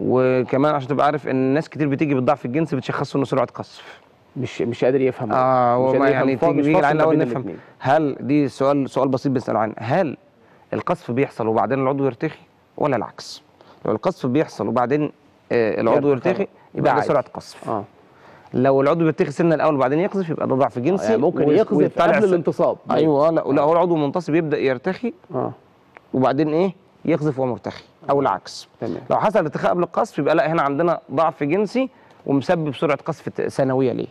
وكمان عشان تبقى عارف ان ناس كتير بتيجي بالضعف الجنسي بتشخصه انه سرعه قصف مش مش قادر يفهم اه هو يعني تيجي بيجي علينا الاول نفهم هل دي سؤال سؤال بسيط بنساله عنه هل القصف بيحصل وبعدين العضو يرتخي ولا العكس لو القصف بيحصل وبعدين آه العضو يرتخي يبقى ده سرعه قصف آه. لو العضو بيرتخي سنه الاول وبعدين يقذف يبقى ده ضعف جنسي آه يعني ممكن يقذف قبل الانتصاب ايوه, أيوة. لا هو آه. العضو منتصب يبدا يرتخي اه وبعدين ايه يقذف وهو مرتخي او العكس تمام. لو حصل ارتخاء قبل القصف يبقى لا هنا عندنا ضعف جنسي ومسبب سرعه قصف ثانويه ليه